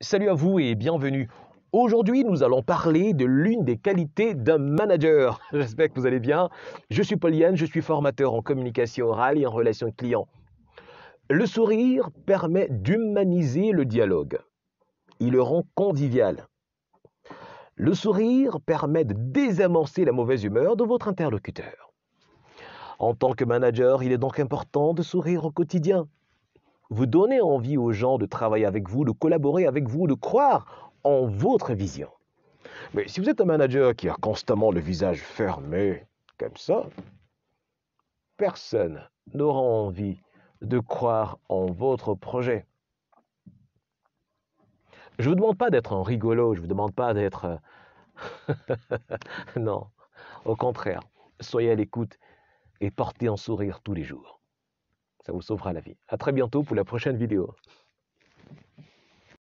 Salut à vous et bienvenue. Aujourd'hui, nous allons parler de l'une des qualités d'un manager. J'espère que vous allez bien. Je suis Pauliane, je suis formateur en communication orale et en relations clients. Le sourire permet d'humaniser le dialogue. Il le rend convivial. Le sourire permet de désamorcer la mauvaise humeur de votre interlocuteur. En tant que manager, il est donc important de sourire au quotidien. Vous donnez envie aux gens de travailler avec vous, de collaborer avec vous, de croire en votre vision. Mais si vous êtes un manager qui a constamment le visage fermé, comme ça, personne n'aura envie de croire en votre projet. Je ne vous demande pas d'être un rigolo, je ne vous demande pas d'être... Euh, non, au contraire, soyez à l'écoute et portez un sourire tous les jours. Ça vous sauvera la vie. À très bientôt pour la prochaine vidéo.